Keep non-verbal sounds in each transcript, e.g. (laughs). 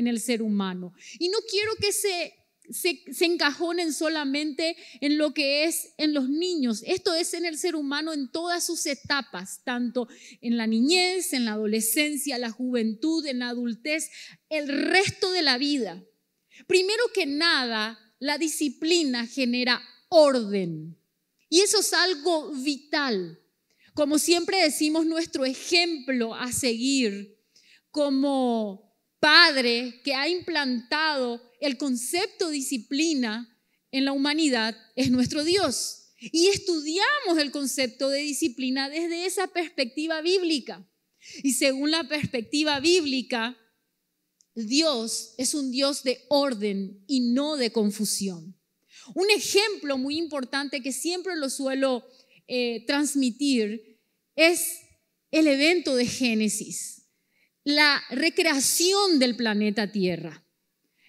en el ser humano. Y no quiero que se se, encajonen solamente en lo que es en los niños. Esto es en el ser humano en todas sus etapas, tanto en la niñez, en la adolescencia, la juventud, en la adultez, el resto de la vida. Primero que nada, la disciplina genera orden. Y eso es algo vital. Como siempre decimos, nuestro ejemplo a seguir como padre que ha implantado el concepto disciplina en la humanidad es nuestro Dios. Y estudiamos el concepto de disciplina desde esa perspectiva bíblica. Y según la perspectiva bíblica, Dios es un Dios de orden y no de confusión. Un ejemplo muy importante que siempre lo suelo eh, transmitir es el evento de Génesis la recreación del planeta Tierra.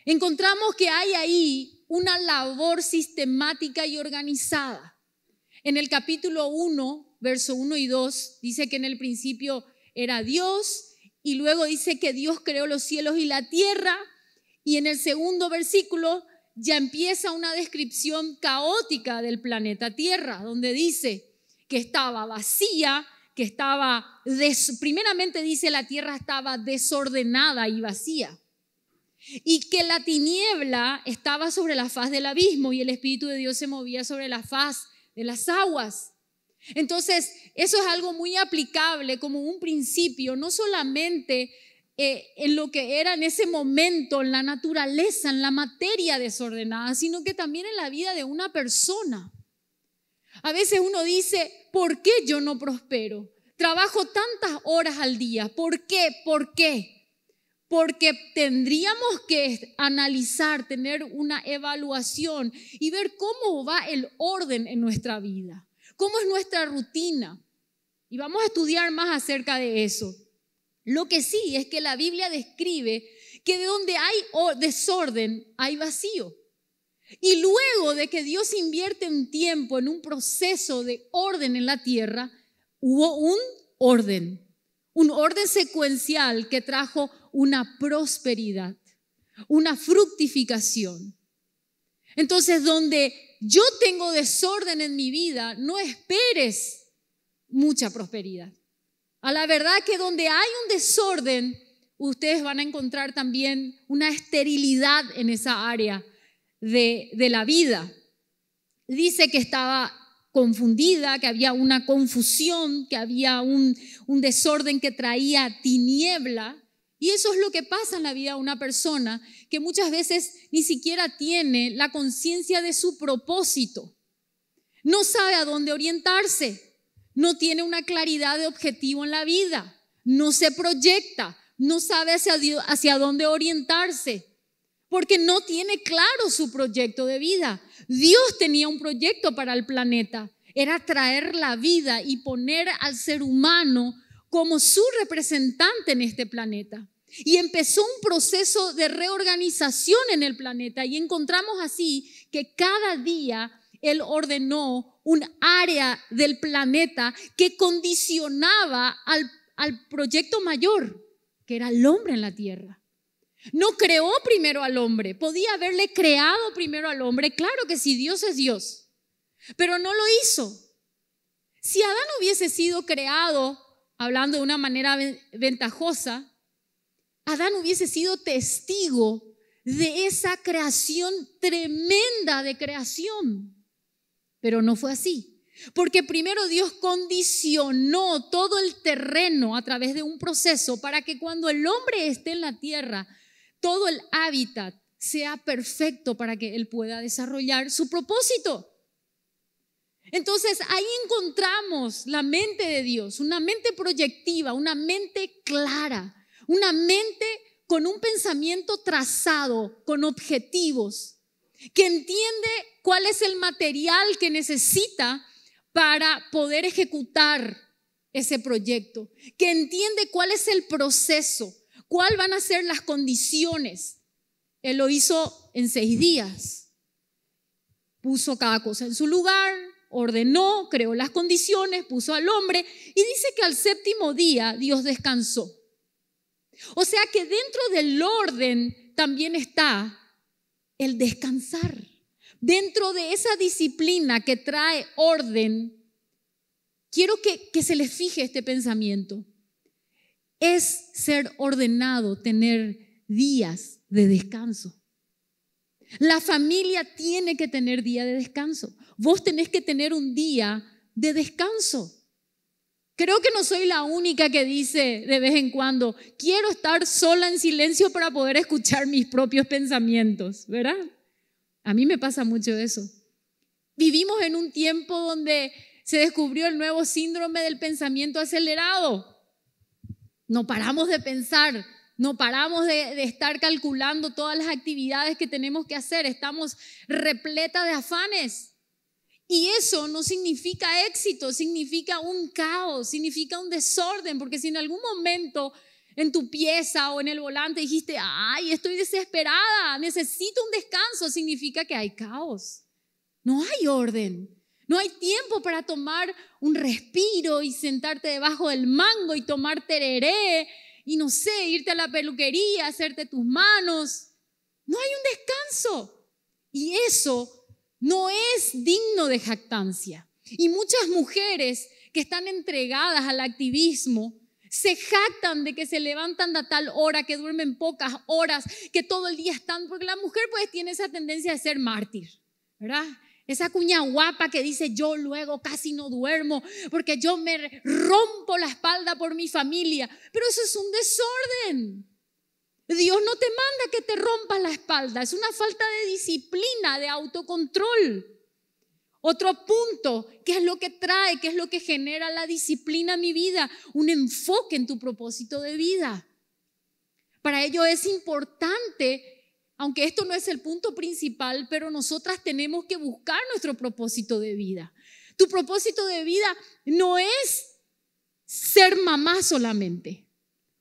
Encontramos que hay ahí una labor sistemática y organizada. En el capítulo 1, verso 1 y 2, dice que en el principio era Dios y luego dice que Dios creó los cielos y la tierra y en el segundo versículo ya empieza una descripción caótica del planeta Tierra, donde dice que estaba vacía que estaba, primeramente dice, la tierra estaba desordenada y vacía. Y que la tiniebla estaba sobre la faz del abismo y el Espíritu de Dios se movía sobre la faz de las aguas. Entonces, eso es algo muy aplicable como un principio, no solamente eh, en lo que era en ese momento, en la naturaleza, en la materia desordenada, sino que también en la vida de una persona. A veces uno dice, ¿por qué yo no prospero? Trabajo tantas horas al día. ¿Por qué? ¿Por qué? Porque tendríamos que analizar, tener una evaluación y ver cómo va el orden en nuestra vida, cómo es nuestra rutina. Y vamos a estudiar más acerca de eso. Lo que sí es que la Biblia describe que de donde hay desorden hay vacío. Y luego de que Dios invierte un tiempo en un proceso de orden en la tierra, hubo un orden, un orden secuencial que trajo una prosperidad, una fructificación. Entonces, donde yo tengo desorden en mi vida, no esperes mucha prosperidad. A la verdad que donde hay un desorden, ustedes van a encontrar también una esterilidad en esa área de, la vida. Dice que estaba confundida, que había una confusión, que había un, desorden que traía tiniebla. Y eso es lo que pasa en la vida de una persona que muchas veces ni siquiera tiene la conciencia de su propósito. No sabe a dónde orientarse, no tiene una claridad de objetivo en la vida, no se proyecta, no sabe hacia dónde orientarse porque no tiene claro su proyecto de vida. Dios tenía un proyecto para el planeta, era traer la vida y poner al ser humano como su representante en este planeta. Y empezó un proceso de reorganización en el planeta y encontramos así que cada día Él ordenó un área del planeta que condicionaba al, proyecto mayor, que era el hombre en la tierra. No creó primero al hombre, podía haberle creado primero al hombre, claro que sí, Dios es Dios, pero no lo hizo. Si Adán hubiese sido creado, hablando de una manera ventajosa, Adán hubiese sido testigo de esa creación tremenda de creación, pero no fue así. Porque primero Dios condicionó todo el terreno a través de un proceso para que cuando el hombre esté en la tierra todo el hábitat sea perfecto para que Él pueda desarrollar su propósito. Entonces ahí encontramos la mente de Dios, una mente proyectiva, una mente clara, una mente con un pensamiento trazado, con objetivos, que entiende cuál es el material que necesita para poder ejecutar ese proyecto, que entiende cuál es el proceso, ¿Cuáles van a ser las condiciones. Él lo hizo en seis días. Puso cada cosa en su lugar, ordenó, creó las condiciones, puso al hombre y dice que al séptimo día Dios descansó. O sea que dentro del orden también está el descansar. Dentro de esa disciplina que trae orden, quiero que, que se les fije este pensamiento es ser ordenado, tener días de descanso. La familia tiene que tener día de descanso. Vos tenés que tener un día de descanso. Creo que no soy la única que dice de vez en cuando, quiero estar sola en silencio para poder escuchar mis propios pensamientos, ¿verdad? A mí me pasa mucho eso. Vivimos en un tiempo donde se descubrió el nuevo síndrome del pensamiento acelerado. No paramos de pensar, no paramos de, estar calculando todas las actividades que tenemos que hacer, estamos repletas de afanes. Y eso no significa éxito, significa un caos, significa un desorden, porque si en algún momento en tu pieza o en el volante dijiste, ay, estoy desesperada, necesito un descanso, significa que hay caos, no hay orden. No hay tiempo para tomar un respiro y sentarte debajo del mango y tomar tereré y no sé, irte a la peluquería, hacerte tus manos. No hay un descanso. Y eso no es digno de jactancia. Y muchas mujeres que están entregadas al activismo se jactan de que se levantan a tal hora, que duermen pocas horas, que todo el día están, porque la mujer pues tiene esa tendencia de ser mártir, ¿verdad? Esa cuña guapa que dice yo luego casi no duermo porque yo me rompo la espalda por mi familia. Pero eso es un desorden. Dios no te manda que te rompas la espalda. Es una falta de disciplina, de autocontrol. Otro punto, ¿qué es lo que trae? ¿Qué es lo que genera la disciplina en mi vida? Un enfoque en tu propósito de vida. Para ello es importante aunque esto no es el punto principal, pero nosotras tenemos que buscar nuestro propósito de vida. Tu propósito de vida no es ser mamá solamente,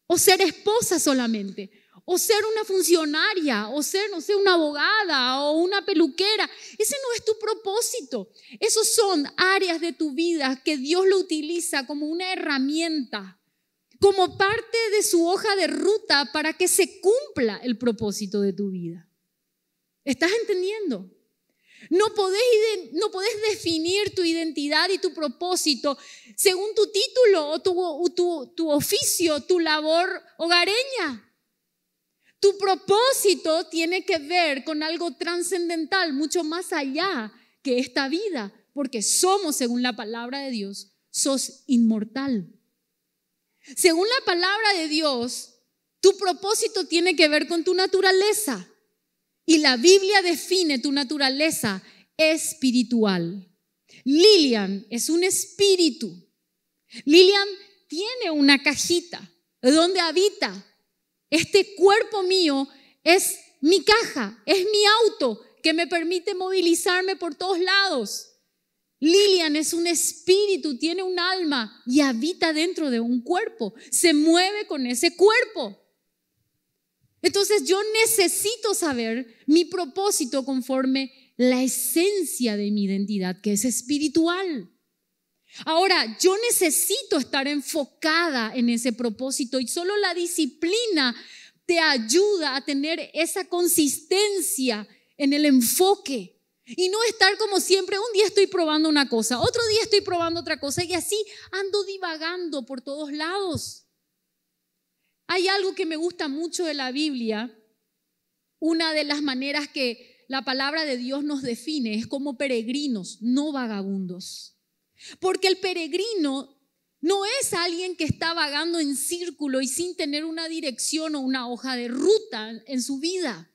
o ser esposa solamente, o ser una funcionaria, o ser, no sé, una abogada o una peluquera. Ese no es tu propósito. Esos son áreas de tu vida que Dios lo utiliza como una herramienta como parte de su hoja de ruta para que se cumpla el propósito de tu vida. ¿Estás entendiendo? No podés, no definir tu identidad y tu propósito según tu título o tu, tu oficio, tu labor hogareña. Tu propósito tiene que ver con algo trascendental, mucho más allá que esta vida, porque somos, según la palabra de Dios, sos inmortal. Según la palabra de Dios, tu propósito tiene que ver con tu naturaleza. Y la Biblia define tu naturaleza espiritual. Lilian es un espíritu. Lilian tiene una cajita donde habita. Este cuerpo mío es mi caja, es mi auto que me permite movilizarme por todos lados. Lilian es un espíritu, tiene un alma y habita dentro de un cuerpo, se mueve con ese cuerpo. Entonces yo necesito saber mi propósito conforme la esencia de mi identidad, que es espiritual. Ahora, yo necesito estar enfocada en ese propósito y solo la disciplina te ayuda a tener esa consistencia en el enfoque. Y no estar como siempre, un día estoy probando una cosa, otro día estoy probando otra cosa y así ando divagando por todos lados. Hay algo que me gusta mucho de la Biblia. Una de las maneras que la palabra de Dios nos define es como peregrinos, no vagabundos. Porque el peregrino no es alguien que está vagando en círculo y sin tener una dirección o una hoja de ruta en su vida.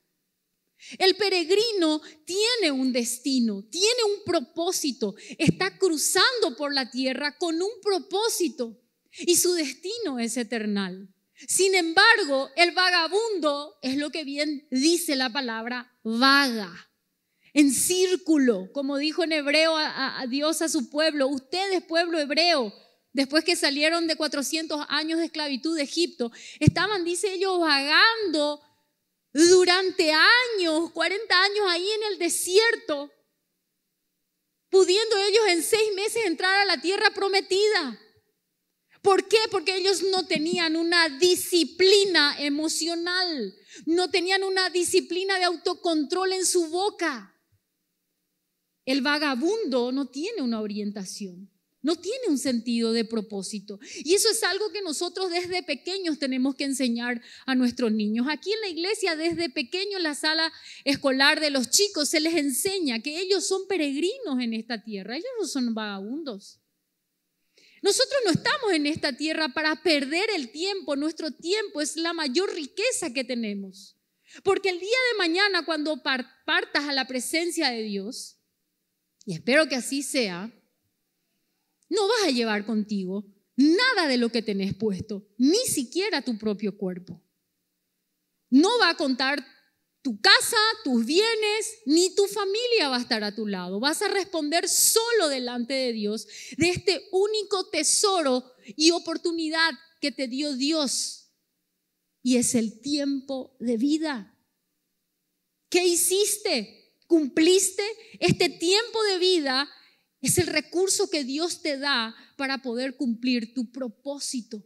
El peregrino tiene un destino, tiene un propósito, está cruzando por la tierra con un propósito y su destino es eternal. Sin embargo, el vagabundo es lo que bien dice la palabra vaga, en círculo, como dijo en hebreo a, a Dios a su pueblo, ustedes pueblo hebreo, después que salieron de 400 años de esclavitud de Egipto, estaban, dice ellos, vagando durante años, 40 años ahí en el desierto, pudiendo ellos en seis meses entrar a la tierra prometida. ¿Por qué? Porque ellos no tenían una disciplina emocional, no tenían una disciplina de autocontrol en su boca. El vagabundo no tiene una orientación. No tiene un sentido de propósito. Y eso es algo que nosotros desde pequeños tenemos que enseñar a nuestros niños. Aquí en la iglesia, desde pequeños, en la sala escolar de los chicos, se les enseña que ellos son peregrinos en esta tierra. Ellos no son vagabundos. Nosotros no estamos en esta tierra para perder el tiempo. Nuestro tiempo es la mayor riqueza que tenemos. Porque el día de mañana, cuando partas a la presencia de Dios, y espero que así sea, no vas a llevar contigo nada de lo que tenés puesto, ni siquiera tu propio cuerpo. No va a contar tu casa, tus bienes, ni tu familia va a estar a tu lado. Vas a responder solo delante de Dios de este único tesoro y oportunidad que te dio Dios. Y es el tiempo de vida. ¿Qué hiciste? ¿Cumpliste este tiempo de vida es el recurso que Dios te da para poder cumplir tu propósito.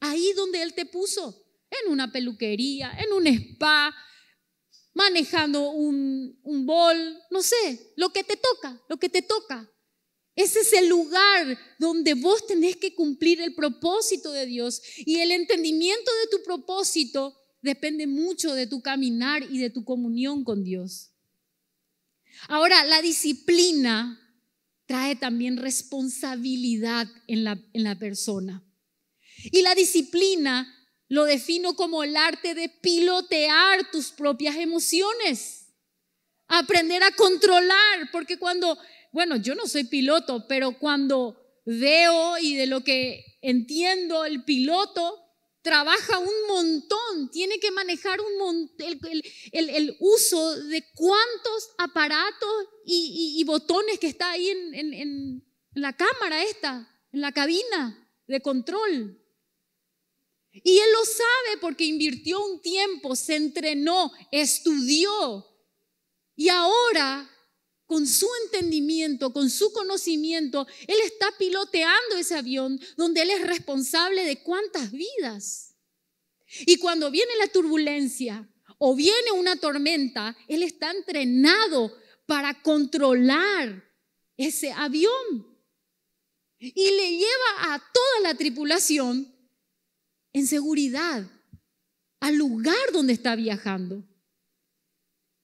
Ahí donde Él te puso, en una peluquería, en un spa, manejando un, bol, no sé, lo que te toca, lo que te toca. Ese es el lugar donde vos tenés que cumplir el propósito de Dios y el entendimiento de tu propósito depende mucho de tu caminar y de tu comunión con Dios. Ahora, la disciplina trae también responsabilidad en la, persona. Y la disciplina lo defino como el arte de pilotear tus propias emociones, aprender a controlar, porque cuando, bueno, yo no soy piloto, pero cuando veo y de lo que entiendo el piloto, trabaja un montón, tiene que manejar un el, uso de cuántos aparatos y, botones que está ahí en, en la cámara esta, en la cabina de control. Y él lo sabe porque invirtió un tiempo, se entrenó, estudió. Y ahora con su entendimiento, con su conocimiento, Él está piloteando ese avión donde Él es responsable de cuántas vidas. Y cuando viene la turbulencia o viene una tormenta, Él está entrenado para controlar ese avión. Y le lleva a toda la tripulación en seguridad al lugar donde está viajando.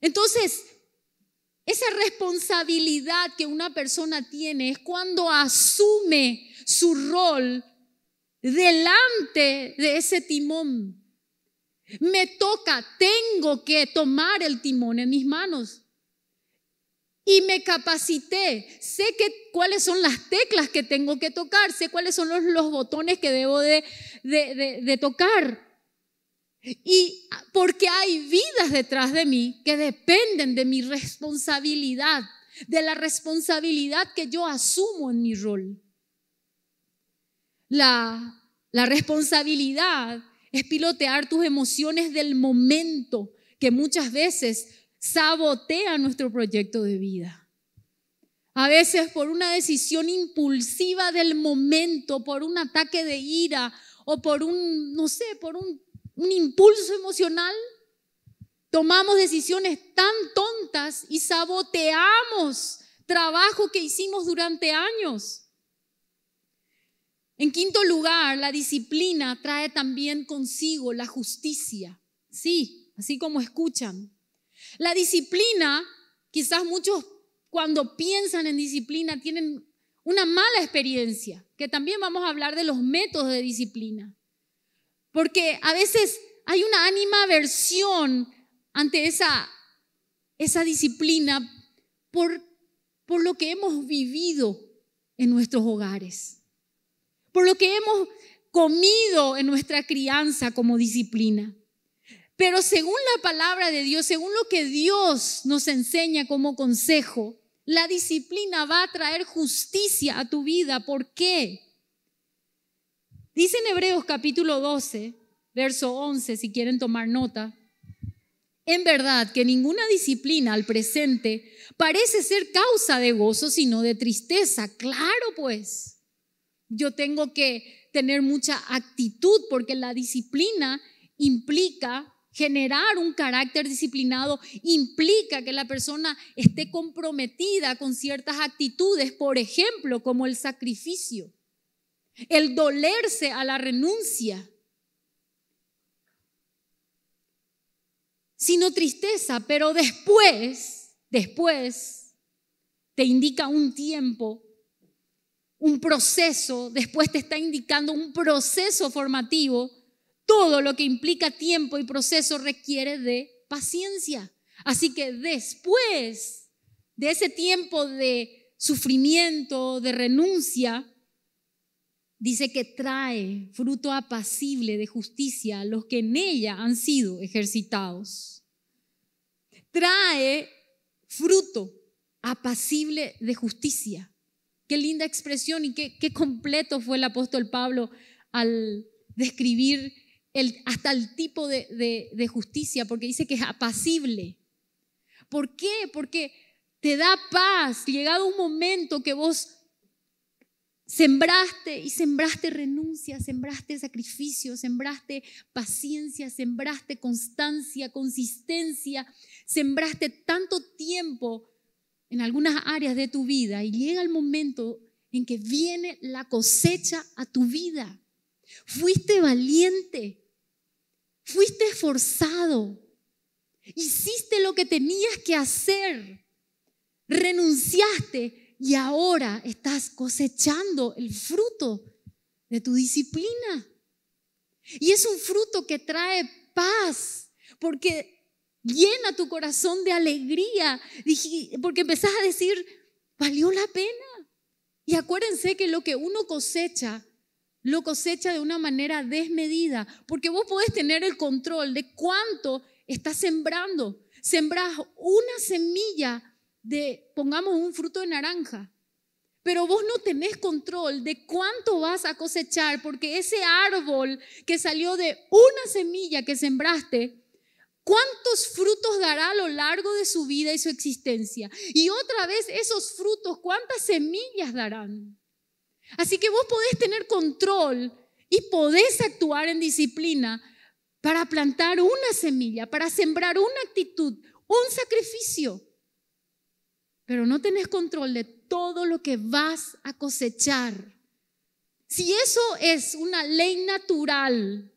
Entonces, esa responsabilidad que una persona tiene es cuando asume su rol delante de ese timón. Me toca, tengo que tomar el timón en mis manos. Y me capacité, sé que, cuáles son las teclas que tengo que tocar, sé cuáles son los, botones que debo de, de tocar. Y porque hay vidas detrás de mí que dependen de mi responsabilidad, de la responsabilidad que yo asumo en mi rol. La, responsabilidad es pilotear tus emociones del momento que muchas veces sabotea nuestro proyecto de vida. A veces por una decisión impulsiva del momento, por un ataque de ira o por un, no sé, por un un impulso emocional, tomamos decisiones tan tontas y saboteamos trabajo que hicimos durante años. En quinto lugar, la disciplina trae también consigo la justicia. Sí, así como escuchan. La disciplina, quizás muchos cuando piensan en disciplina tienen una mala experiencia, que también vamos a hablar de los métodos de disciplina. Porque a veces hay una ánima aversión ante esa, disciplina por, por lo que hemos vivido en nuestros hogares, por lo que hemos comido en nuestra crianza como disciplina. Pero según la palabra de Dios, según lo que Dios nos enseña como consejo, la disciplina va a traer justicia a tu vida. ¿Por qué? Dice en Hebreos capítulo 12, verso 11, si quieren tomar nota. En verdad que ninguna disciplina al presente parece ser causa de gozo, sino de tristeza. Claro, pues, yo tengo que tener mucha actitud porque la disciplina implica generar un carácter disciplinado, implica que la persona esté comprometida con ciertas actitudes, por ejemplo, como el sacrificio el dolerse a la renuncia, sino tristeza, pero después, después, te indica un tiempo, un proceso, después te está indicando un proceso formativo, todo lo que implica tiempo y proceso requiere de paciencia. Así que después de ese tiempo de sufrimiento, de renuncia, dice que trae fruto apacible de justicia a los que en ella han sido ejercitados. Trae fruto apacible de justicia. Qué linda expresión y qué, qué completo fue el apóstol Pablo al describir el, hasta el tipo de, de justicia, porque dice que es apacible. ¿Por qué? Porque te da paz. Llegado un momento que vos Sembraste y sembraste renuncia, sembraste sacrificio, sembraste paciencia, sembraste constancia, consistencia, sembraste tanto tiempo en algunas áreas de tu vida y llega el momento en que viene la cosecha a tu vida. Fuiste valiente, fuiste esforzado, hiciste lo que tenías que hacer, renunciaste, y ahora estás cosechando el fruto de tu disciplina. Y es un fruto que trae paz, porque llena tu corazón de alegría, porque empezás a decir, valió la pena. Y acuérdense que lo que uno cosecha, lo cosecha de una manera desmedida, porque vos podés tener el control de cuánto estás sembrando. Sembrás una semilla de, pongamos un fruto de naranja, pero vos no tenés control de cuánto vas a cosechar, porque ese árbol que salió de una semilla que sembraste, ¿Cuántos frutos dará a lo largo de su vida y su existencia? Y otra vez, esos frutos, ¿cuántas semillas darán? Así que vos podés tener control y podés actuar en disciplina para plantar una semilla, para sembrar una actitud, un sacrificio pero no tenés control de todo lo que vas a cosechar. Si eso es una ley natural,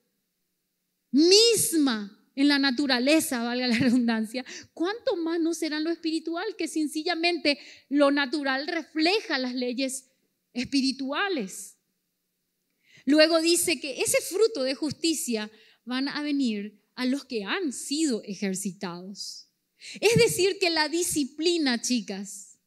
misma en la naturaleza, valga la (laughs) redundancia, ¿cuánto más no será lo espiritual que sencillamente lo natural refleja las leyes espirituales? Luego dice que ese fruto de justicia van a venir a los que han sido ejercitados. Es decir, que la disciplina, chicas,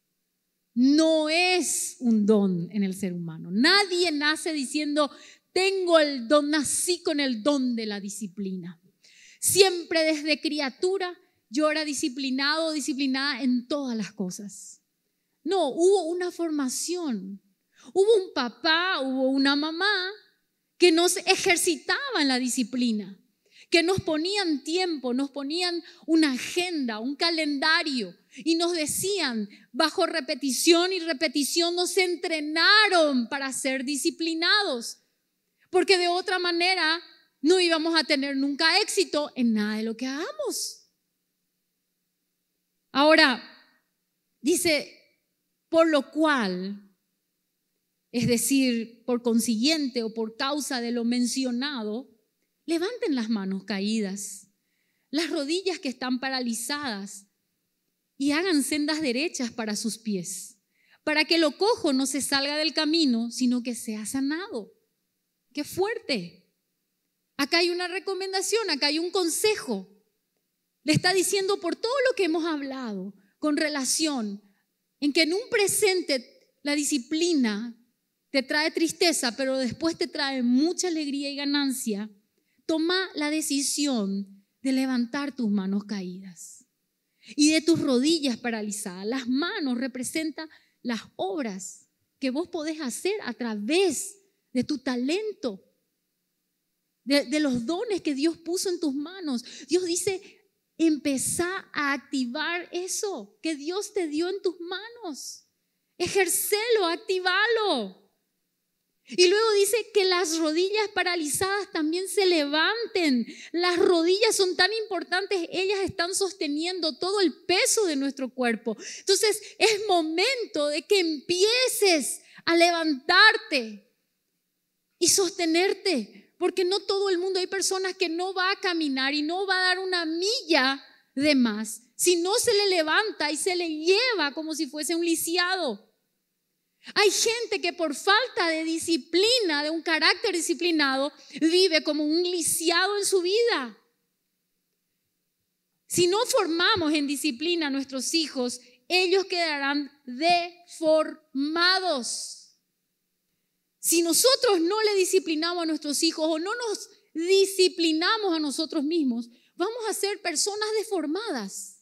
no es un don en el ser humano. Nadie nace diciendo, tengo el don, nací con el don de la disciplina. Siempre desde criatura yo era disciplinado, disciplinada en todas las cosas. No, hubo una formación. Hubo un papá, hubo una mamá que nos ejercitaba en la disciplina que nos ponían tiempo, nos ponían una agenda, un calendario y nos decían, bajo repetición y repetición nos entrenaron para ser disciplinados, porque de otra manera no íbamos a tener nunca éxito en nada de lo que hagamos. Ahora, dice, por lo cual, es decir, por consiguiente o por causa de lo mencionado, Levanten las manos caídas, las rodillas que están paralizadas y hagan sendas derechas para sus pies, para que lo cojo no se salga del camino, sino que sea sanado. ¡Qué fuerte! Acá hay una recomendación, acá hay un consejo. Le está diciendo por todo lo que hemos hablado con relación en que en un presente la disciplina te trae tristeza, pero después te trae mucha alegría y ganancia toma la decisión de levantar tus manos caídas y de tus rodillas paralizadas. Las manos representan las obras que vos podés hacer a través de tu talento, de, los dones que Dios puso en tus manos. Dios dice, empezá a activar eso que Dios te dio en tus manos. Ejercelo, activalo. Y luego dice que las rodillas paralizadas también se levanten. Las rodillas son tan importantes, ellas están sosteniendo todo el peso de nuestro cuerpo. Entonces es momento de que empieces a levantarte y sostenerte, porque no todo el mundo, hay personas que no va a caminar y no va a dar una milla de más, si no se le levanta y se le lleva como si fuese un lisiado. Hay gente que por falta de disciplina, de un carácter disciplinado, vive como un lisiado en su vida. Si no formamos en disciplina a nuestros hijos, ellos quedarán deformados. Si nosotros no le disciplinamos a nuestros hijos o no nos disciplinamos a nosotros mismos, vamos a ser personas deformadas.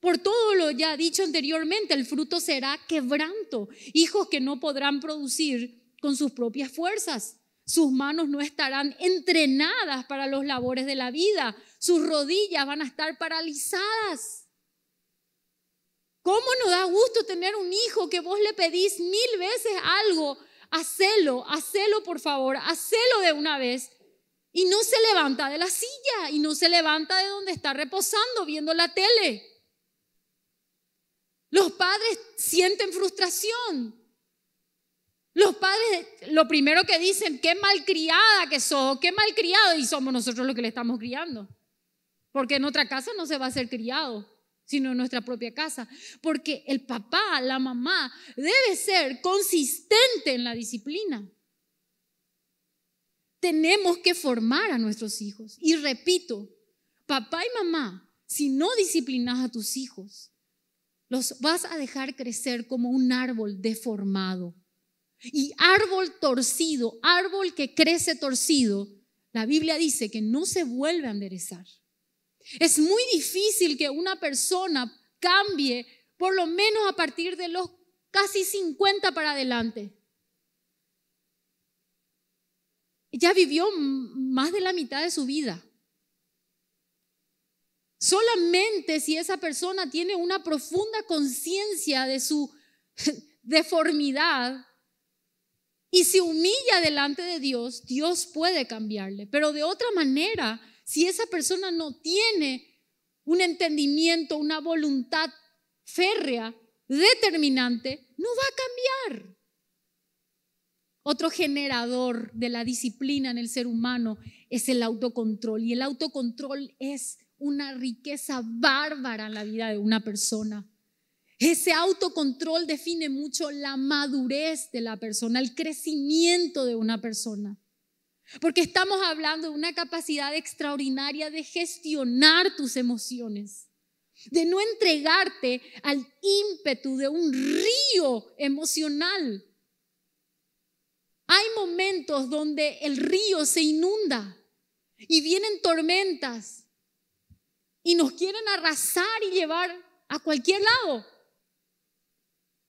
Por todo lo ya dicho anteriormente, el fruto será quebranto, hijos que no podrán producir con sus propias fuerzas. Sus manos no estarán entrenadas para los labores de la vida, sus rodillas van a estar paralizadas. ¿Cómo nos da gusto tener un hijo que vos le pedís mil veces algo? Hacelo, hacelo por favor, hacelo de una vez. Y no se levanta de la silla y no se levanta de donde está reposando viendo la tele. Los padres sienten frustración. Los padres lo primero que dicen, qué malcriada que sos, qué malcriado, y somos nosotros los que le estamos criando. Porque en otra casa no se va a ser criado, sino en nuestra propia casa. Porque el papá, la mamá, debe ser consistente en la disciplina. Tenemos que formar a nuestros hijos. Y repito, papá y mamá, si no disciplinas a tus hijos, los vas a dejar crecer como un árbol deformado. Y árbol torcido, árbol que crece torcido, la Biblia dice que no se vuelve a enderezar. Es muy difícil que una persona cambie, por lo menos a partir de los casi 50 para adelante. Ya vivió más de la mitad de su vida. Solamente si esa persona tiene una profunda conciencia de su (laughs) deformidad y se humilla delante de Dios, Dios puede cambiarle. Pero de otra manera, si esa persona no tiene un entendimiento, una voluntad férrea, determinante, no va a cambiar. Otro generador de la disciplina en el ser humano es el autocontrol. Y el autocontrol es una riqueza bárbara en la vida de una persona. Ese autocontrol define mucho la madurez de la persona, el crecimiento de una persona. Porque estamos hablando de una capacidad extraordinaria de gestionar tus emociones, de no entregarte al ímpetu de un río emocional. Hay momentos donde el río se inunda y vienen tormentas y nos quieren arrasar y llevar a cualquier lado.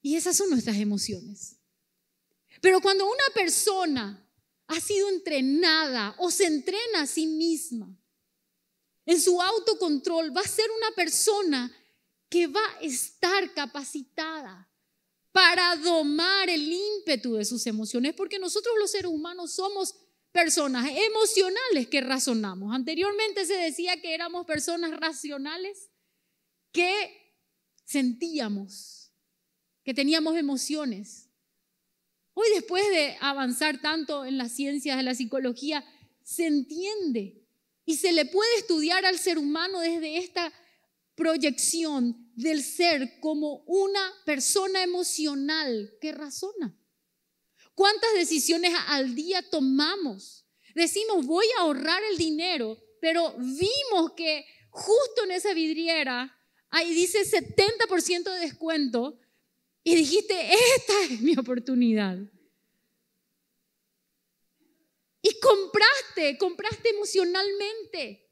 Y esas son nuestras emociones. Pero cuando una persona ha sido entrenada o se entrena a sí misma en su autocontrol, va a ser una persona que va a estar capacitada para domar el ímpetu de sus emociones, porque nosotros los seres humanos somos personas emocionales que razonamos. Anteriormente se decía que éramos personas racionales que sentíamos, que teníamos emociones. Hoy después de avanzar tanto en las ciencias de la psicología, se entiende y se le puede estudiar al ser humano desde esta proyección del ser como una persona emocional que razona. ¿Cuántas decisiones al día tomamos? Decimos, voy a ahorrar el dinero, pero vimos que justo en esa vidriera ahí dice 70% de descuento y dijiste, esta es mi oportunidad. Y compraste, compraste emocionalmente.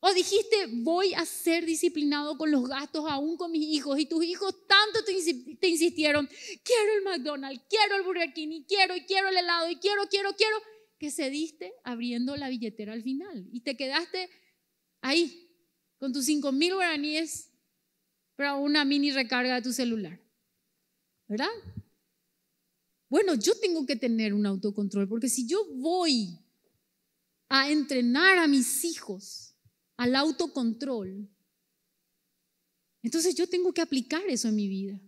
O dijiste, voy a ser disciplinado con los gastos aún con mis hijos. Y tus hijos tanto te, insistieron, quiero el McDonald's, quiero el Burger King, y quiero, y quiero el helado, y quiero, quiero, quiero, que cediste abriendo la billetera al final. Y te quedaste ahí, con tus 5 mil guaraníes, para una mini recarga de tu celular. ¿Verdad? Bueno, yo tengo que tener un autocontrol, porque si yo voy a entrenar a mis hijos, al autocontrol. Entonces yo tengo que aplicar eso en mi vida.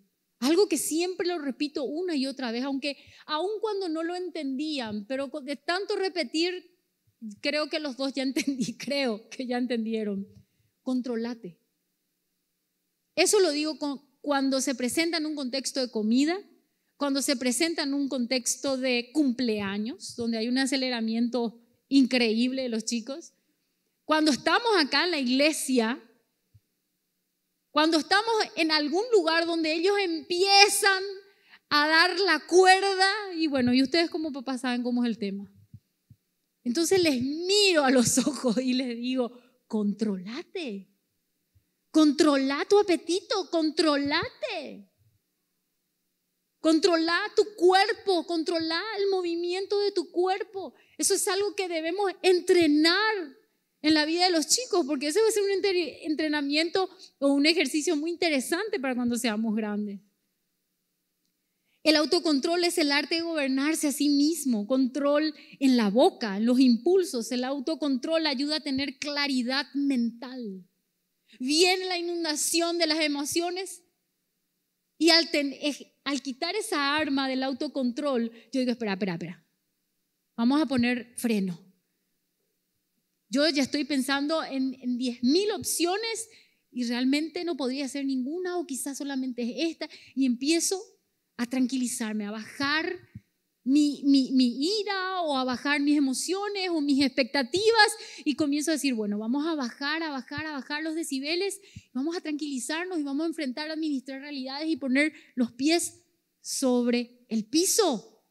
Algo que siempre lo repito una y otra vez, aunque aun cuando no lo entendían, pero de tanto repetir, creo que los dos ya entendí, (laughs) creo que ya entendieron. Controlate. Eso lo digo cuando se presenta en un contexto de comida, cuando se presenta en un contexto de cumpleaños, donde hay un aceleramiento increíble de los chicos, cuando estamos acá en la iglesia, cuando estamos en algún lugar donde ellos empiezan a dar la cuerda, y bueno, y ustedes como papás saben cómo es el tema. Entonces les miro a los (laughs) ojos y les digo, controlate, controla tu apetito, controlate, controla tu cuerpo, controla el movimiento de tu cuerpo. Eso es algo que debemos entrenar en la vida de los chicos, porque ese va a ser un entrenamiento o un ejercicio muy interesante para cuando seamos grandes. El autocontrol es el arte de gobernarse a sí mismo, control en la boca, los impulsos. El autocontrol ayuda a tener claridad mental. Viene la inundación de las emociones y al, eh, al quitar esa arma del autocontrol, yo digo, espera, espera, espera, vamos a poner freno yo ya estoy pensando en, en 10.000 opciones y realmente no podría hacer ninguna o quizás solamente esta y empiezo a tranquilizarme, a bajar mi, mi, mi, ira o a bajar mis emociones o mis expectativas y comienzo a decir, bueno, vamos a bajar, a bajar, a bajar los decibeles, vamos a tranquilizarnos y vamos a enfrentar, administrar realidades y poner los pies sobre el piso.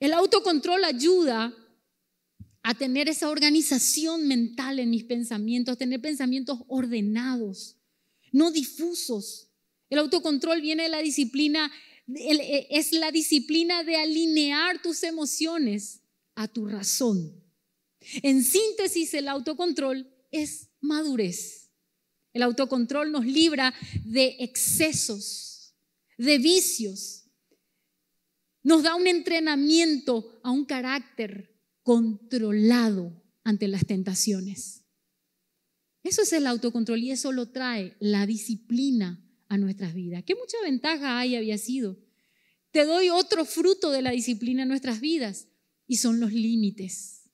El autocontrol ayuda a tener esa organización mental en mis pensamientos, a tener pensamientos ordenados, no difusos. El autocontrol viene de la disciplina, e, es la disciplina de alinear tus emociones a tu razón. En síntesis, el autocontrol es madurez. El autocontrol nos libra de excesos, de vicios. Nos da un entrenamiento a un carácter controlado ante las tentaciones. Eso es el autocontrol y eso lo trae la disciplina a nuestras vidas. ¿Qué mucha ventaja hay había sido? Te doy otro fruto de la disciplina en nuestras vidas y son los límites.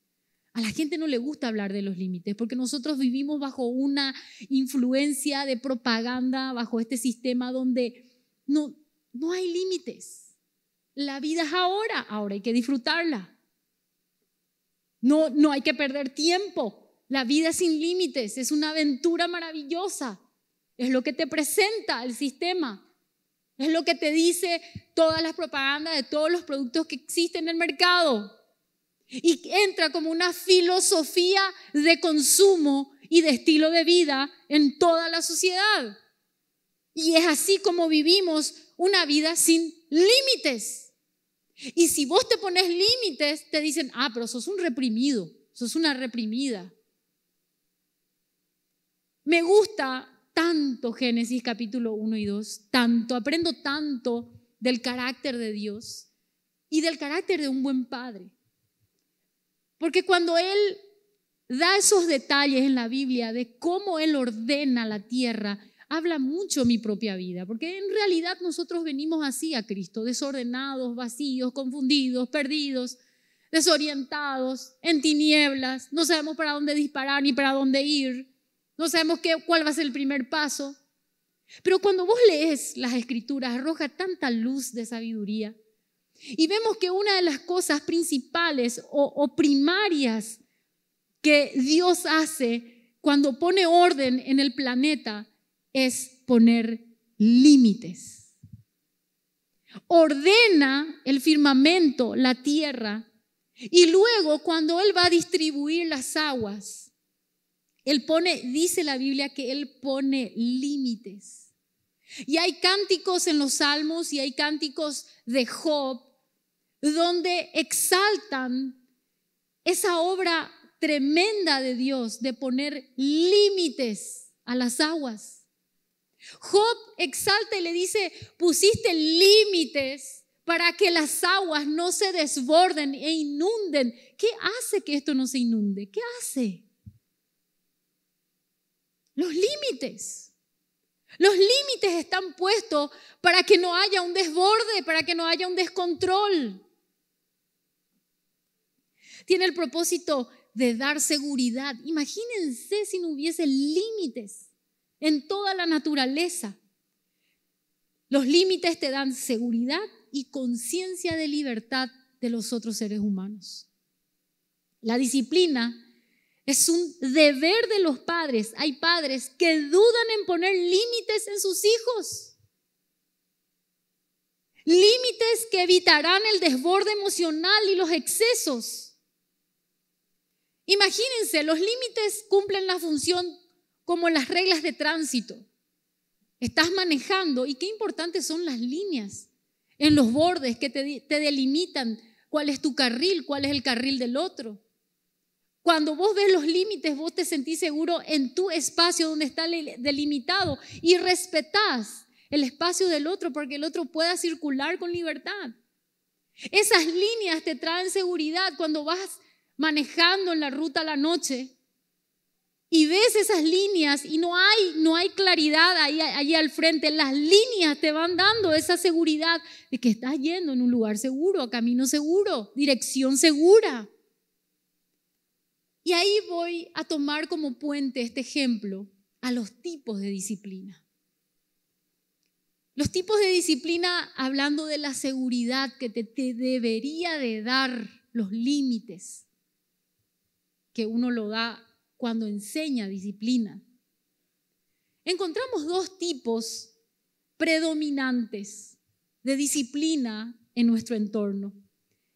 A la gente no le gusta hablar de los límites porque nosotros vivimos bajo una influencia de propaganda, bajo este sistema donde no, no hay límites. La vida es ahora, ahora hay que disfrutarla. No, no hay que perder tiempo. La vida sin límites, es una aventura maravillosa. Es lo que te presenta el sistema. Es lo que te dice todas las propagandas de todos los productos que existen en el mercado. Y entra como una filosofía de consumo y de estilo de vida en toda la sociedad. Y es así como vivimos una vida sin límites. Y si vos te pones límites, te dicen, ah, pero sos un reprimido, sos una reprimida. Me gusta tanto Génesis capítulo 1 y 2, tanto, aprendo tanto del carácter de Dios y del carácter de un buen padre. Porque cuando Él da esos detalles en la Biblia de cómo Él ordena la tierra, habla mucho mi propia vida, porque en realidad nosotros venimos así a Cristo, desordenados, vacíos, confundidos, perdidos, desorientados, en tinieblas, no sabemos para dónde disparar ni para dónde ir, no sabemos qué, cuál va a ser el primer paso. Pero cuando vos lees las escrituras, arroja tanta luz de sabiduría. Y vemos que una de las cosas principales o, o primarias que Dios hace cuando pone orden en el planeta es poner límites. Ordena el firmamento, la tierra, y luego cuando Él va a distribuir las aguas, Él pone, dice la Biblia que Él pone límites. Y hay cánticos en los salmos y hay cánticos de Job donde exaltan esa obra tremenda de Dios de poner límites a las aguas. Job exalta y le dice, pusiste límites para que las aguas no se desborden e inunden. ¿Qué hace que esto no se inunde? ¿Qué hace? Los límites. Los límites están puestos para que no haya un desborde, para que no haya un descontrol. Tiene el propósito de dar seguridad. Imagínense si no hubiese límites en toda la naturaleza. Los límites te dan seguridad y conciencia de libertad de los otros seres humanos. La disciplina es un deber de los padres. Hay padres que dudan en poner límites en sus hijos. Límites que evitarán el desborde emocional y los excesos. Imagínense, los límites cumplen la función como las reglas de tránsito. Estás manejando y qué importantes son las líneas en los bordes que te, delimitan cuál es tu carril, cuál es el carril del otro. Cuando vos ves los límites, vos te sentís seguro en tu espacio donde está delimitado y respetás el espacio del otro porque el otro pueda circular con libertad. Esas líneas te traen seguridad cuando vas manejando en la ruta a la noche y ves esas líneas y no hay, no hay claridad ahí, al frente. Las líneas te van dando esa seguridad de que estás yendo en un lugar seguro, a camino seguro, dirección segura. Y ahí voy a tomar como puente este ejemplo a los tipos de disciplina. Los tipos de disciplina hablando de la seguridad que te, te debería de dar los límites que uno lo da cuando enseña disciplina. Encontramos dos tipos predominantes de disciplina en nuestro entorno.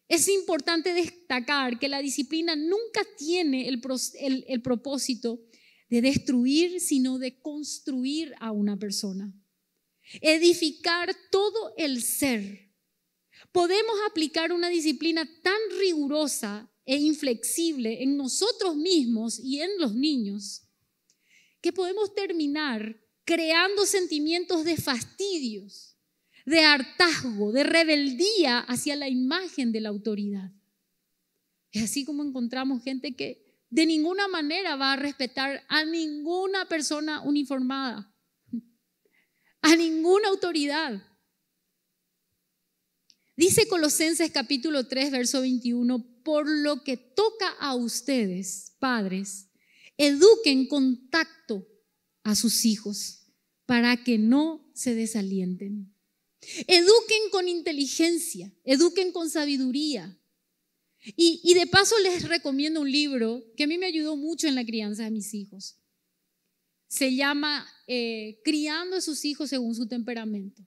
Es importante destacar que la disciplina nunca tiene el, propósito de destruir, sino de construir a una persona. Edificar todo el ser. Podemos aplicar una disciplina tan rigurosa e inflexible en nosotros mismos y en los niños, que podemos terminar creando sentimientos de fastidios, de hartazgo, de rebeldía hacia la imagen de la autoridad. Es así como encontramos gente que de ninguna manera va a respetar a ninguna persona uniformada, a ninguna autoridad. Dice Colosenses capítulo 3, verso 21, por lo que toca a ustedes, padres, eduquen con tacto a sus hijos para que no se desalienten. Eduquen con inteligencia, eduquen con sabiduría. Y, de paso les recomiendo un libro que a mí me ayudó mucho en la crianza de mis hijos. Se llama eh, Criando a sus hijos según su temperamento.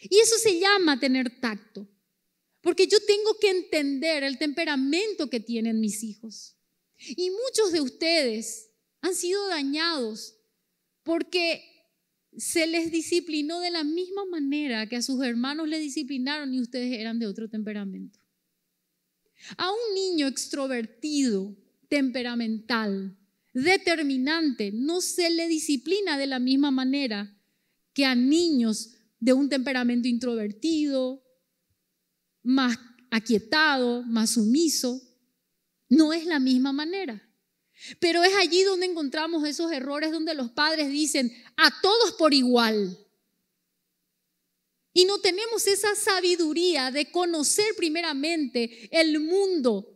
Y eso se llama tener tacto. Porque yo tengo que entender el temperamento que tienen mis hijos. Y muchos de ustedes han sido dañados porque se les disciplinó de la misma manera que a sus hermanos le disciplinaron y ustedes eran de otro temperamento. A un niño extrovertido, temperamental, determinante, no se le disciplina de la misma manera que a niños de un temperamento introvertido, más aquietado, más sumiso. No es la misma manera. Pero es allí donde encontramos esos errores donde los padres dicen a todos por igual. Y no tenemos esa sabiduría de conocer primeramente el mundo,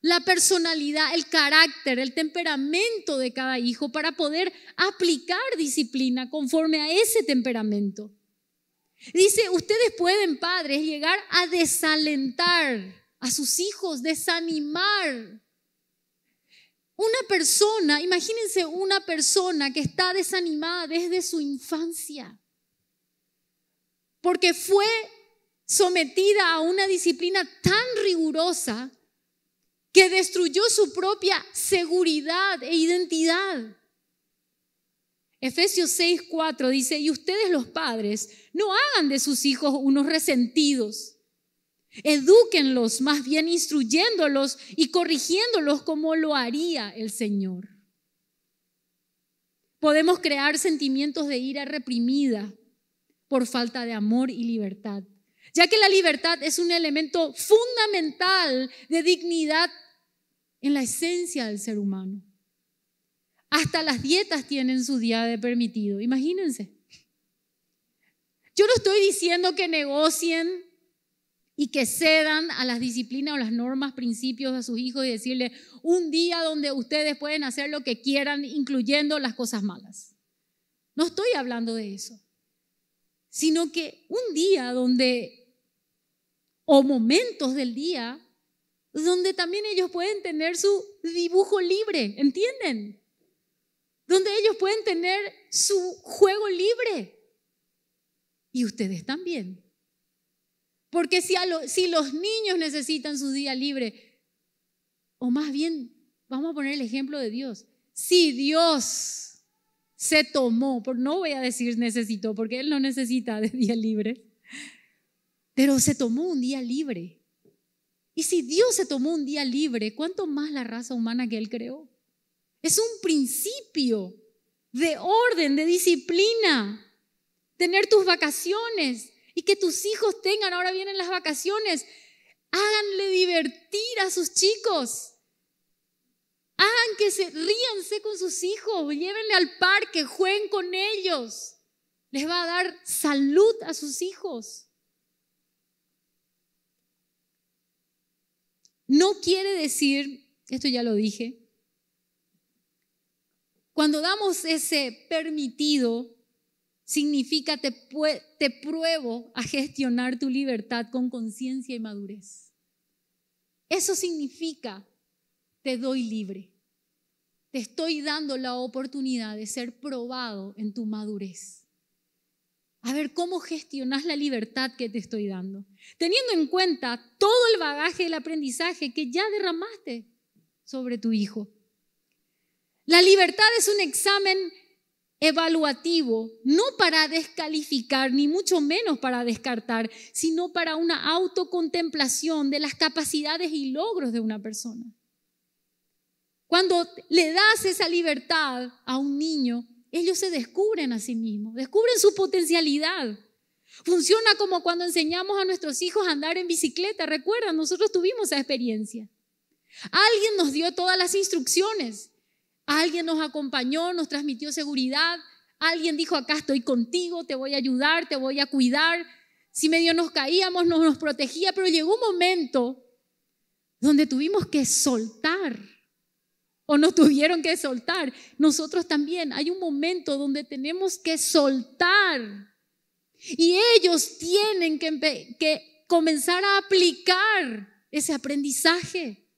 la personalidad, el carácter, el temperamento de cada hijo para poder aplicar disciplina conforme a ese temperamento. Dice, ustedes pueden, padres, llegar a desalentar a sus hijos, desanimar. Una persona, imagínense una persona que está desanimada desde su infancia, porque fue sometida a una disciplina tan rigurosa que destruyó su propia seguridad e identidad. Efesios 6.4 dice, y ustedes los padres, no hagan de sus hijos unos resentidos. Edúquenlos, más bien instruyéndolos y corrigiéndolos como lo haría el Señor. Podemos crear sentimientos de ira reprimida por falta de amor y libertad, ya que la libertad es un elemento fundamental de dignidad en la esencia del ser humano. Hasta las dietas tienen su día de permitido, imagínense. Yo no estoy diciendo que negocien y que cedan a las disciplinas o las normas, principios a sus hijos y decirle un día donde ustedes pueden hacer lo que quieran, incluyendo las cosas malas. No estoy hablando de eso, sino que un día donde, o momentos del día, donde también ellos pueden tener su dibujo libre, ¿entienden? donde ellos pueden tener su juego libre. Y ustedes también. Porque si, los niños necesitan su día libre, o más bien, vamos a poner el ejemplo de Dios, si Dios se tomó, no voy a decir necesitó, porque Él no necesita de día libre, pero se tomó un día libre. Y si Dios se tomó un día libre, ¿cuánto más la raza humana que Él creó? Es un principio de orden, de disciplina. Tener tus vacaciones y que tus hijos tengan, ahora vienen las vacaciones, háganle divertir a sus chicos. Hagan que se ríanse con sus hijos, llévenle al parque, jueguen con ellos. Les va a dar salud a sus hijos. No quiere decir, esto ya lo dije, cuando damos ese permitido, significa te, te pruebo a gestionar tu libertad con conciencia y madurez. Eso significa te doy libre. Te estoy dando la oportunidad de ser probado en tu madurez. A ver, ¿cómo gestionas la libertad que te estoy dando? Teniendo en cuenta todo el bagaje del aprendizaje que ya derramaste sobre tu hijo. La libertad es un examen evaluativo, no para descalificar, ni mucho menos para descartar, sino para una autocontemplación de las capacidades y logros de una persona. Cuando le das esa libertad a un niño, ellos se descubren a sí mismos, descubren su potencialidad. Funciona como cuando enseñamos a nuestros hijos a andar en bicicleta. Recuerda, nosotros tuvimos esa experiencia. Alguien nos dio todas las instrucciones, Alguien nos acompañó, nos transmitió seguridad. Alguien dijo, acá estoy contigo, te voy a ayudar, te voy a cuidar. Si medio nos caíamos, nos, nos protegía, pero llegó un momento donde tuvimos que soltar o nos (laughs) tuvieron que soltar. Nosotros también hay un momento donde tenemos que soltar y ellos tienen que, que comenzar a aplicar ese aprendizaje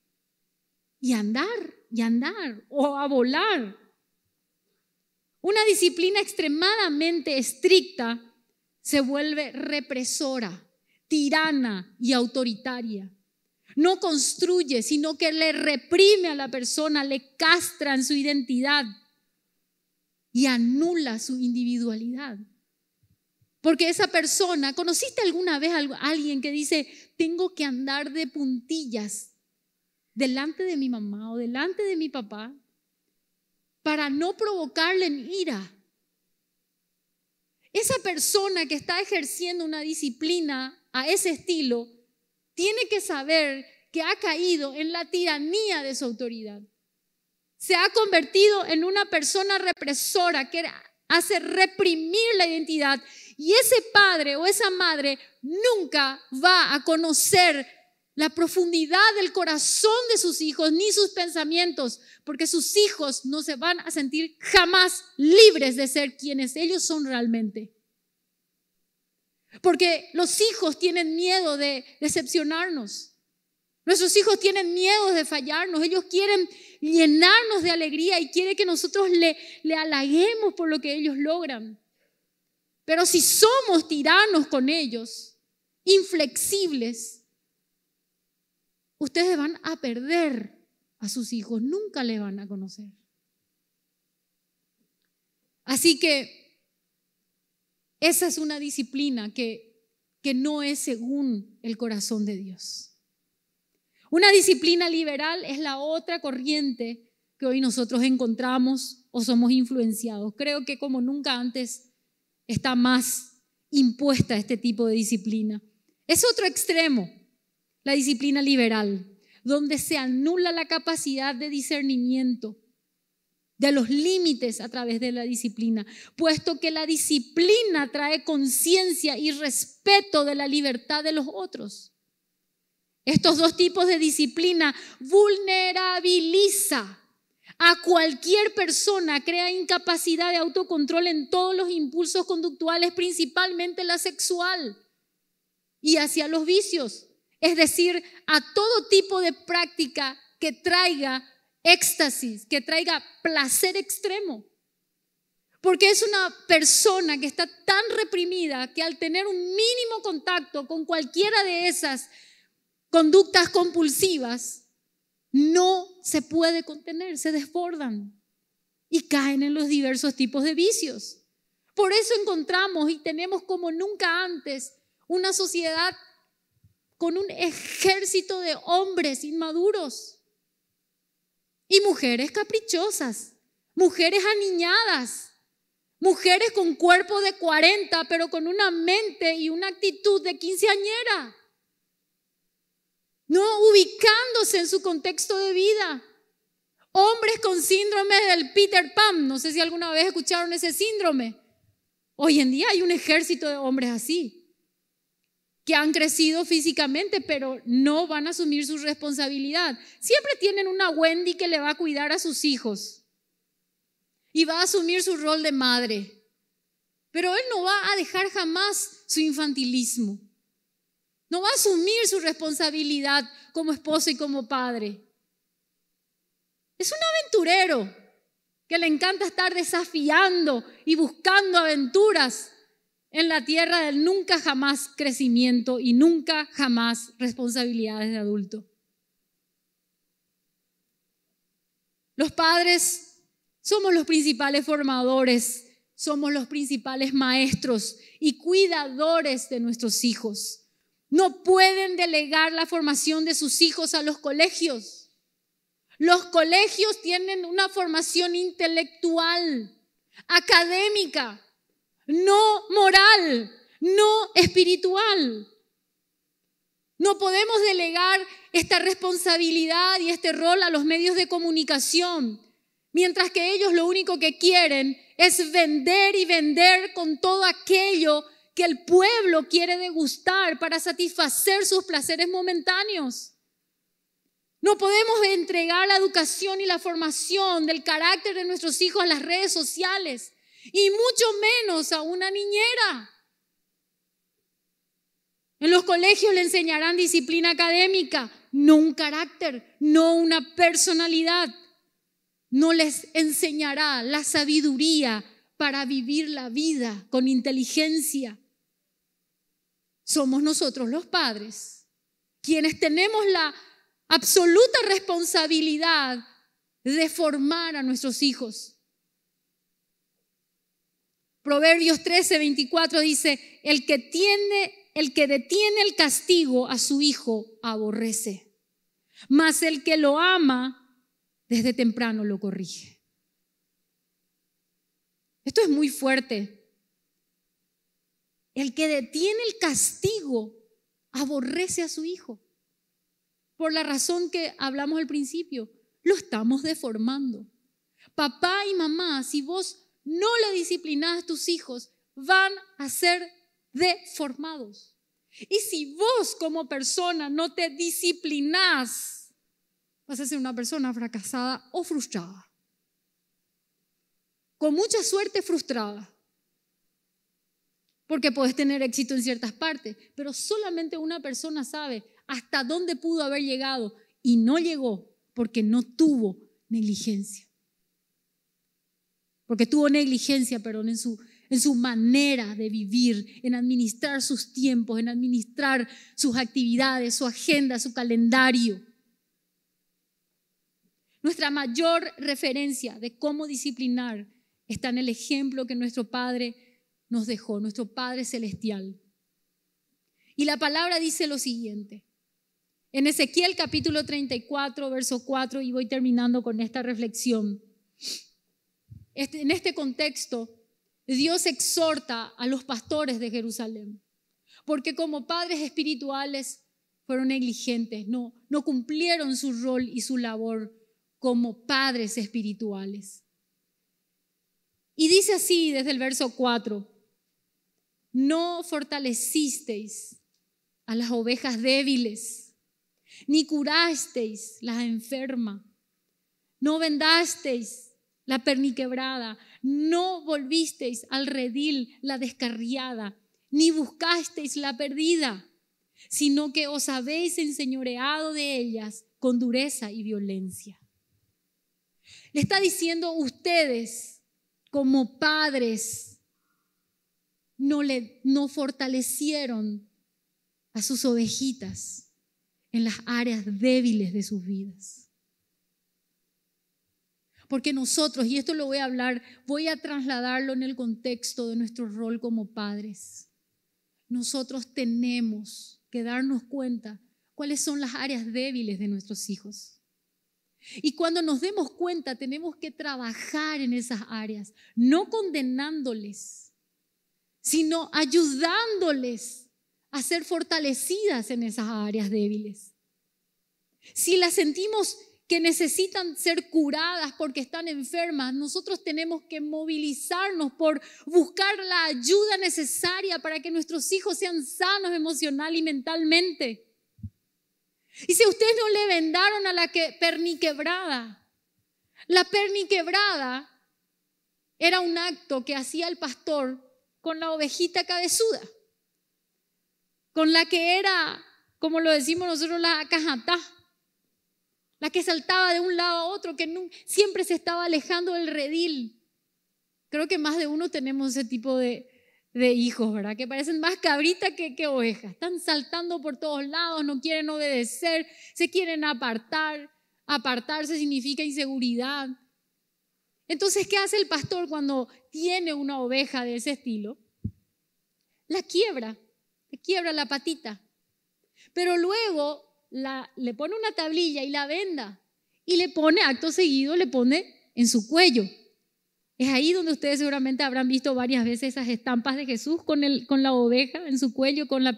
y andar y andar o a volar. Una disciplina extremadamente estricta se vuelve represora, tirana y autoritaria. No construye, sino que le reprime a la persona, le castra en su identidad y anula su individualidad. Porque esa persona, ¿conociste alguna vez a alguien que dice, tengo que andar de puntillas delante de mi mamá o delante de mi papá para no provocarle en ira. Esa persona que está ejerciendo una disciplina a ese estilo tiene que saber que ha caído en la tiranía de su autoridad. Se ha convertido en una persona represora que hace reprimir la identidad y ese padre o esa madre nunca va a conocer la profundidad del corazón de sus hijos ni sus pensamientos, porque sus hijos no se van a sentir jamás libres de ser quienes ellos son realmente. Porque los hijos tienen miedo de decepcionarnos. Nuestros hijos tienen miedo de fallarnos. Ellos quieren llenarnos de alegría y quieren que nosotros le, le halaguemos por lo que ellos logran. Pero si somos tiranos con ellos, inflexibles, ustedes van a perder a sus hijos, nunca le van a conocer. Así que esa es una disciplina que, que no es según el corazón de Dios. Una disciplina liberal es la otra corriente que hoy nosotros encontramos o somos influenciados. Creo que como nunca antes está más impuesta este tipo de disciplina. Es otro extremo la disciplina liberal, donde se anula la capacidad de discernimiento de los límites a través de la disciplina, puesto que la disciplina trae conciencia y respeto de la libertad de los otros. Estos dos tipos de disciplina vulnerabiliza a cualquier persona, crea incapacidad de autocontrol en todos los impulsos conductuales, principalmente la sexual y hacia los vicios es decir, a todo tipo de práctica que traiga éxtasis, que traiga placer extremo. Porque es una persona que está tan reprimida que al tener un mínimo contacto con cualquiera de esas conductas compulsivas, no se puede contener, se desbordan y caen en los diversos tipos de vicios. Por eso encontramos y tenemos como nunca antes una sociedad con un ejército de hombres inmaduros y mujeres caprichosas, mujeres aniñadas, mujeres con cuerpo de 40, pero con una mente y una actitud de quinceañera, no ubicándose en su contexto de vida. Hombres con síndrome del Peter Pan, no sé si alguna vez escucharon ese síndrome. Hoy en día hay un ejército de hombres así que han crecido físicamente, pero no van a asumir su responsabilidad. Siempre tienen una Wendy que le va a cuidar a sus hijos y va a asumir su rol de madre, pero él no va a dejar jamás su infantilismo. No va a asumir su responsabilidad como esposo y como padre. Es un aventurero que le encanta estar desafiando y buscando aventuras en la tierra del nunca jamás crecimiento y nunca jamás responsabilidades de adulto. Los padres somos los principales formadores, somos los principales maestros y cuidadores de nuestros hijos. No pueden delegar la formación de sus hijos a los colegios. Los colegios tienen una formación intelectual, académica, no moral, no espiritual. No podemos delegar esta responsabilidad y este rol a los medios de comunicación, mientras que ellos lo único que quieren es vender y vender con todo aquello que el pueblo quiere degustar para satisfacer sus placeres momentáneos. No podemos entregar la educación y la formación del carácter de nuestros hijos a las redes sociales y mucho menos a una niñera. En los colegios le enseñarán disciplina académica, no un carácter, no una personalidad. No les enseñará la sabiduría para vivir la vida con inteligencia. Somos nosotros los padres quienes tenemos la absoluta responsabilidad de formar a nuestros hijos. Proverbios 13, 24 dice, el que, tiene, el que detiene el castigo a su hijo aborrece, mas el que lo ama desde temprano lo corrige. Esto es muy fuerte. El que detiene el castigo aborrece a su hijo, por la razón que hablamos al principio, lo estamos deformando. Papá y mamá, si vos no le disciplinas a tus hijos, van a ser deformados. Y si vos como persona no te disciplinas, vas a ser una persona fracasada o frustrada. Con mucha suerte frustrada. Porque podés tener éxito en ciertas partes, pero solamente una persona sabe hasta dónde pudo haber llegado y no llegó porque no tuvo negligencia porque tuvo negligencia, perdón, en su, en su manera de vivir, en administrar sus tiempos, en administrar sus actividades, su agenda, su calendario. Nuestra mayor referencia de cómo disciplinar está en el ejemplo que nuestro Padre nos dejó, nuestro Padre Celestial. Y la palabra dice lo siguiente. En Ezequiel capítulo 34, verso 4, y voy terminando con esta reflexión. Este, en este contexto, Dios exhorta a los pastores de Jerusalén, porque como padres espirituales fueron negligentes, no, no cumplieron su rol y su labor como padres espirituales. Y dice así desde el verso 4, no fortalecisteis a las ovejas débiles, ni curasteis las enfermas, no vendasteis la perniquebrada, no volvisteis al redil, la descarriada, ni buscasteis la perdida, sino que os habéis enseñoreado de ellas con dureza y violencia. Le está diciendo ustedes, como padres, no, le, no fortalecieron a sus ovejitas en las áreas débiles de sus vidas. Porque nosotros, y esto lo voy a hablar, voy a trasladarlo en el contexto de nuestro rol como padres. Nosotros tenemos que darnos cuenta cuáles son las áreas débiles de nuestros hijos. Y cuando nos demos cuenta, tenemos que trabajar en esas áreas, no condenándoles, sino ayudándoles a ser fortalecidas en esas áreas débiles. Si las sentimos que necesitan ser curadas porque están enfermas. Nosotros tenemos que movilizarnos por buscar la ayuda necesaria para que nuestros hijos sean sanos emocional y mentalmente. Y si ustedes no le vendaron a la que, perniquebrada, la perniquebrada era un acto que hacía el pastor con la ovejita cabezuda, con la que era, como lo decimos nosotros, la cajatá la que saltaba de un lado a otro, que siempre se estaba alejando del redil. Creo que más de uno tenemos ese tipo de, hijos, ¿verdad? Que parecen más cabritas que, que ovejas. Están saltando por todos lados, no quieren obedecer, se quieren apartar. Apartarse significa inseguridad. Entonces, ¿qué hace el pastor cuando tiene una oveja de ese estilo? La quiebra, le quiebra la patita. Pero luego le pone una tablilla y la venda y le pone, acto seguido, le pone en su cuello. Es ahí donde ustedes seguramente habrán visto varias veces esas estampas de Jesús con, la oveja en su cuello, con la,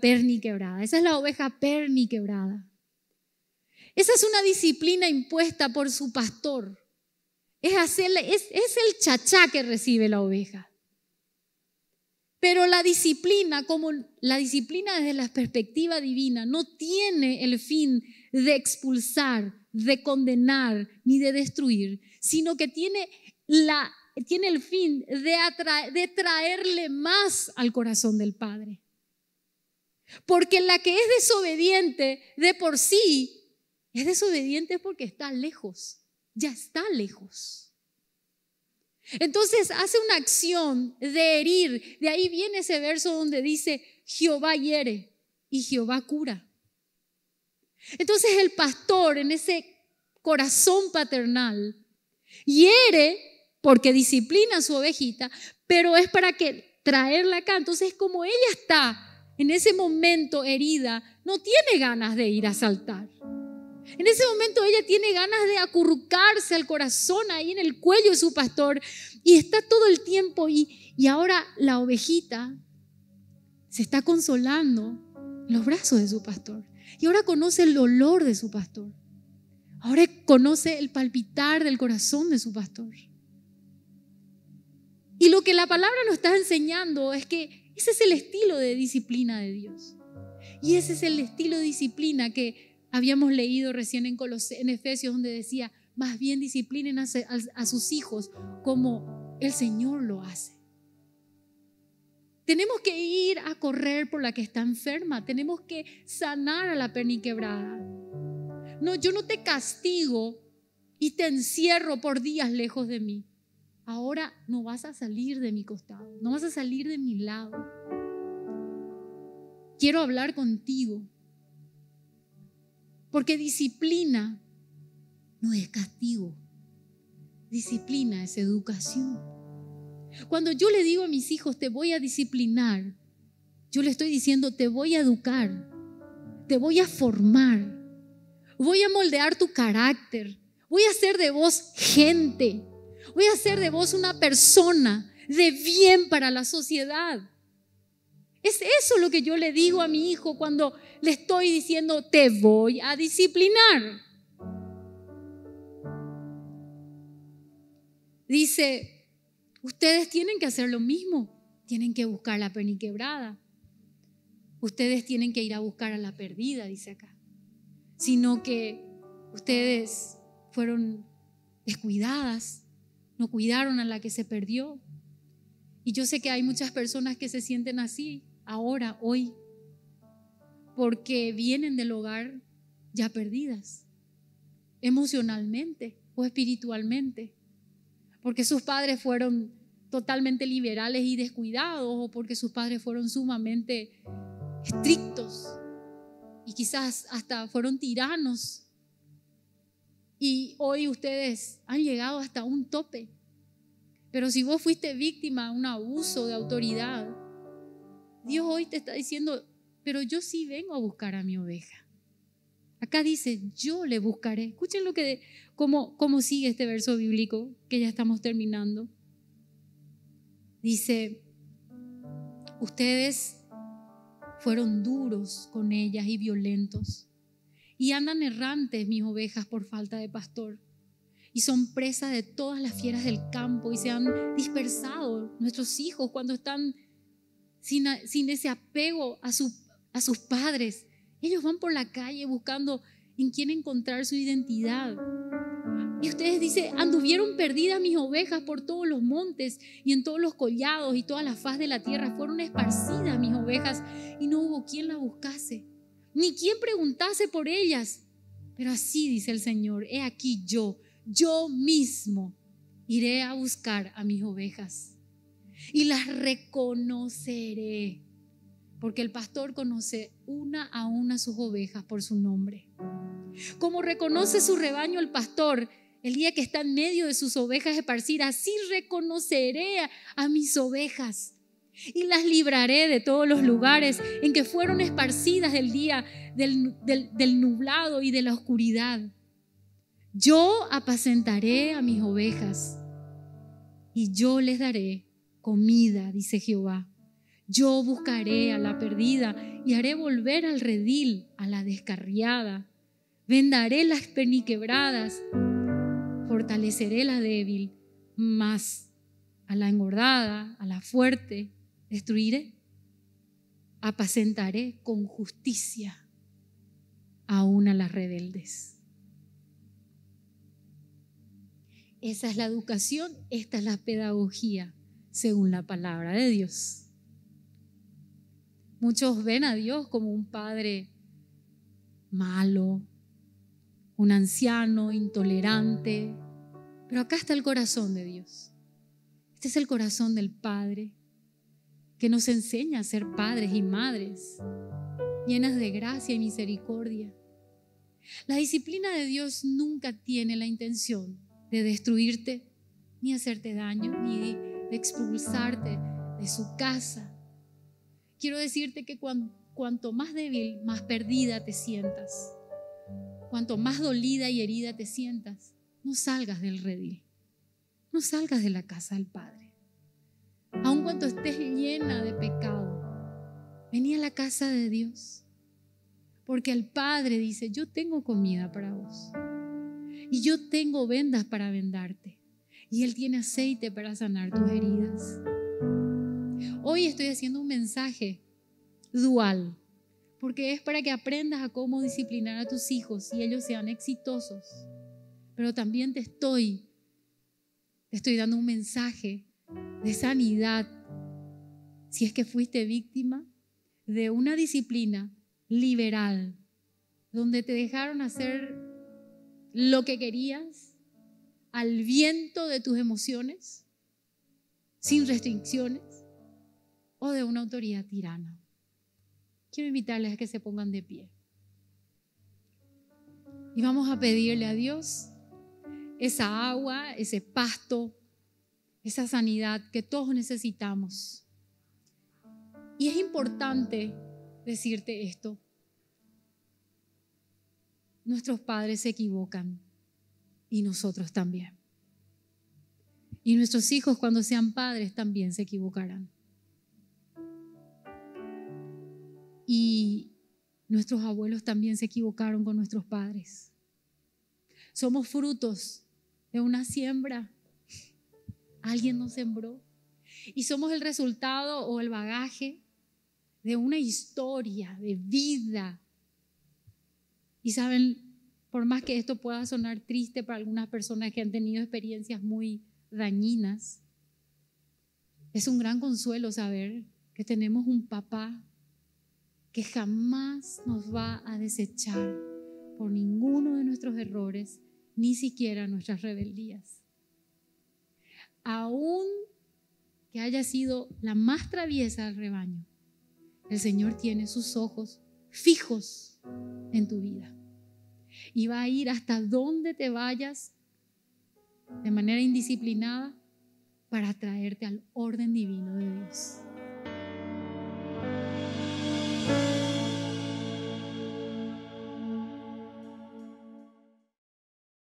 perni quebrada. Esa es la oveja perni quebrada. Esa es una disciplina impuesta por su pastor. Es, es el chachá que recibe la oveja. Pero la disciplina, como la disciplina desde la perspectiva divina, no tiene el fin de expulsar, de condenar ni de destruir, sino que tiene, la, tiene el fin de, de traerle más al corazón del Padre. Porque la que es desobediente de por sí, es desobediente porque está lejos, ya está lejos. Entonces hace una acción de herir. De ahí viene ese verso donde dice, Jehová hiere y Jehová cura. Entonces el pastor en ese corazón paternal hiere porque disciplina a su ovejita, pero es para que traerla acá. Entonces como ella está en ese momento herida, no tiene ganas de ir a saltar. En ese momento ella tiene ganas de acurrucarse al corazón, ahí en el cuello de su pastor, y está todo el tiempo, y, y ahora la ovejita se está consolando en los brazos de su pastor. Y ahora conoce el dolor de su pastor. Ahora conoce el palpitar del corazón de su pastor. Y lo que la palabra nos está enseñando es que ese es el estilo de disciplina de Dios. Y ese es el estilo de disciplina que habíamos leído recién en, Efesios donde decía, más bien disciplinen a, sus hijos como el Señor lo hace. Tenemos que ir a correr por la que está enferma, tenemos que sanar a la perniquebrada. No, yo no te castigo y te encierro por días lejos de mí. Ahora no vas a salir de mi costado, no vas a salir de mi lado. Quiero hablar contigo porque disciplina no es castigo. Disciplina es educación. Cuando yo le digo a mis hijos, te voy a disciplinar, yo le estoy diciendo, te voy a educar, te voy a formar, voy a moldear tu carácter, voy a hacer de vos gente, voy a hacer de vos una persona de bien para la sociedad. Es eso lo que yo le digo a mi hijo cuando le estoy diciendo, te voy a disciplinar. Dice, ustedes tienen que hacer lo mismo, tienen que buscar la peniquebrada. Ustedes tienen que ir a buscar a la perdida, dice acá. Sino que ustedes fueron descuidadas, no cuidaron a la que se perdió. Y yo sé que hay muchas personas que se sienten así, ahora, hoy, porque vienen del hogar ya perdidas, emocionalmente o espiritualmente, porque sus padres fueron totalmente liberales y descuidados o porque sus padres fueron sumamente estrictos y quizás hasta fueron tiranos. Y hoy ustedes han llegado hasta un tope. Pero si vos fuiste víctima de un abuso de autoridad, Dios hoy te está diciendo, pero yo sí vengo a buscar a mi oveja. Acá dice, yo le buscaré. Escuchen lo que, cómo, cómo sigue este verso bíblico que ya estamos terminando. Dice, ustedes fueron duros con ellas y violentos, y andan errantes mis ovejas por falta de pastor, y son presas de todas las fieras del campo, y se han dispersado nuestros hijos cuando están sin, ese apego a, a sus padres. Ellos van por la calle buscando en quién encontrar su identidad. Y ustedes dicen, anduvieron perdidas mis ovejas por todos los montes y en todos los collados y toda la faz de la tierra. Fueron esparcidas mis ovejas y no hubo quien las buscase, ni quien preguntase por ellas. Pero así dice el Señor, he aquí yo, yo mismo iré a buscar a mis ovejas y las reconoceré. Porque el pastor conoce una a una sus ovejas por su nombre. Como reconoce su rebaño el pastor el día que está en medio de sus ovejas esparcidas, así reconoceré a mis ovejas y las libraré de todos los lugares en que fueron esparcidas el día del, del, nublado y de la oscuridad. Yo apacentaré a mis ovejas y yo les daré comida, dice Jehová. Yo buscaré a la perdida y haré volver al redil, a la descarriada. Vendaré las peniquebradas. fortaleceré la débil, mas a la engordada, a la fuerte, destruiré. Apacentaré con justicia aún a las rebeldes. Esa es la educación, esta es la pedagogía según la palabra de Dios. Muchos ven a Dios como un padre malo, un anciano, intolerante, pero acá está el corazón de Dios. Este es el corazón del Padre que nos enseña a ser padres y madres, llenas de gracia y misericordia. La disciplina de Dios nunca tiene la intención de destruirte, ni hacerte daño, ni expulsarte de su casa. Quiero decirte que cuanto más débil, más perdida te sientas, cuanto más dolida y herida te sientas, no salgas del redil, no salgas de la casa del Padre. Aun cuando estés llena de pecado, vení a la casa de Dios, porque el Padre dice, yo tengo comida para vos y yo tengo vendas para vendarte y Él tiene aceite para sanar tus heridas. Hoy estoy haciendo un mensaje dual, porque es para que aprendas a cómo disciplinar a tus hijos y ellos sean exitosos. Pero también te estoy, te estoy dando un mensaje de sanidad si es que fuiste víctima de una disciplina liberal, donde te dejaron hacer lo que querías al viento de tus emociones, sin restricciones, o de una autoridad tirana. Quiero invitarles a que se pongan de pie. Y vamos a pedirle a Dios esa agua, ese pasto, esa sanidad que todos necesitamos. Y es importante decirte esto. Nuestros padres se equivocan y nosotros también. Y nuestros hijos cuando sean padres también se equivocarán. Y nuestros abuelos también se equivocaron con nuestros padres. Somos frutos de una siembra. Alguien nos sembró. Y somos el resultado o el bagaje de una historia de vida. Y saben, por más que esto pueda sonar triste para algunas personas que han tenido experiencias muy dañinas, es un gran consuelo saber que tenemos un papá que jamás nos va a desechar por ninguno de nuestros errores, ni siquiera nuestras rebeldías. Aún que haya sido la más traviesa del rebaño, el Señor tiene sus ojos fijos en tu vida y va a ir hasta donde te vayas de manera indisciplinada para atraerte al orden divino de Dios.